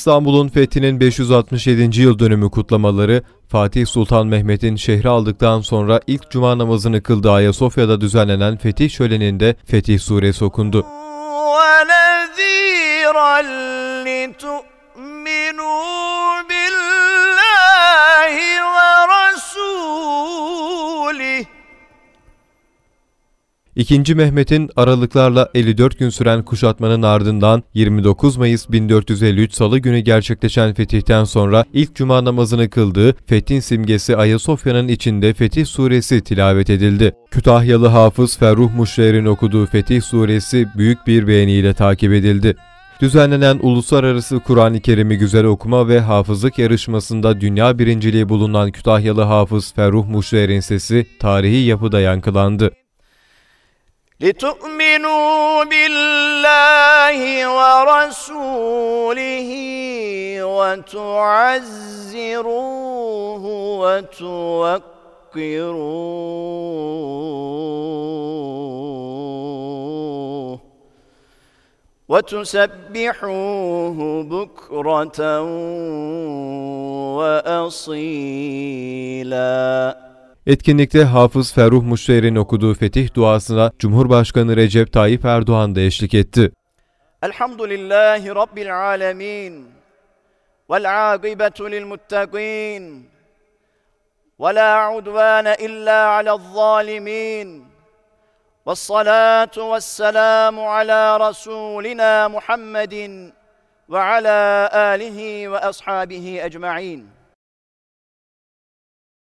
İstanbul'un fethinin 567. yıl dönümü kutlamaları, Fatih Sultan Mehmet'in şehri aldıktan sonra ilk cuma namazını kıldığı Ayasofya'da düzenlenen fetih şöleninde Fetih Suresi okundu. لِتُؤْمِنُوا بِاللَّهِ 2. Mehmet'in aralıklarla 54 gün süren kuşatmanın ardından 29 Mayıs 1453 Salı günü gerçekleşen fetihten sonra ilk cuma namazını kıldığı fethin simgesi Ayasofya'nın içinde Fetih Suresi tilavet edildi. Kütahyalı hafız Ferruh Muşşer'in okuduğu Fetih Suresi büyük bir beğeniyle takip edildi. Düzenlenen Uluslararası Kur'an-ı Kerim'i güzel okuma ve hafızlık yarışmasında dünya birinciliği bulunan Kütahyalı hafız Ferruh Muşşer'in sesi tarihi yapıda yankılandı. لتؤمنوا بالله ورسوله وتعزروه وتوقروه وتسبحوه بكرة وأصيلاً Etkinlikte Hafız Ferruh Muşşer'in okuduğu fetih duasına Cumhurbaşkanı Recep Tayyip Erdoğan da eşlik etti. Elhamdülillahi Rabbil alemin vel akibetu lil muttaqin ve la udvane illa alel zalimin ala والسلام على رسولنا ala وعلى آله ashabihi أجمعين